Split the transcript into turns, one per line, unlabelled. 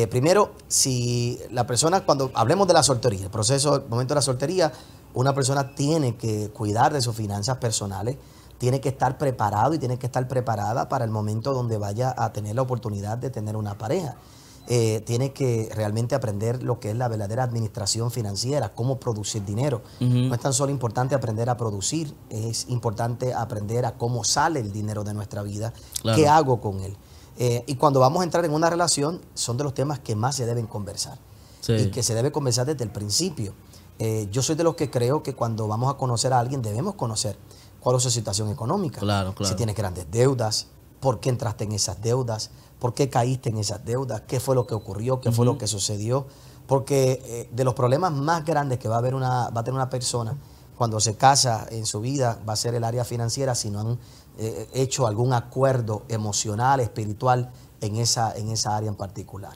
Eh, primero, si la persona, cuando hablemos de la soltería, el proceso, el momento de la soltería, una persona tiene que cuidar de sus finanzas personales, tiene que estar preparado y tiene que estar preparada para el momento donde vaya a tener la oportunidad de tener una pareja. Eh, tiene que realmente aprender lo que es la verdadera administración financiera, cómo producir dinero. No es tan solo importante aprender a producir, es importante aprender a cómo sale el dinero de nuestra vida, qué hago con él. Eh, y cuando vamos a entrar en una relación, son de los temas que más se deben conversar. Y que se debe conversar desde el principio. Eh, yo soy de los que creo que cuando vamos a conocer a alguien debemos conocer cuál es su situación económica. Claro, Si tienes grandes deudas, por qué entraste en esas deudas, por qué caíste en esas deudas, qué fue lo que ocurrió, qué fue lo que sucedió. Porque eh, de los problemas más grandes que va a, haber una, va a tener una persona cuando se casa en su vida va a ser el área financiera si no han eh, hecho algún acuerdo emocional, espiritual en esa, en esa área en particular.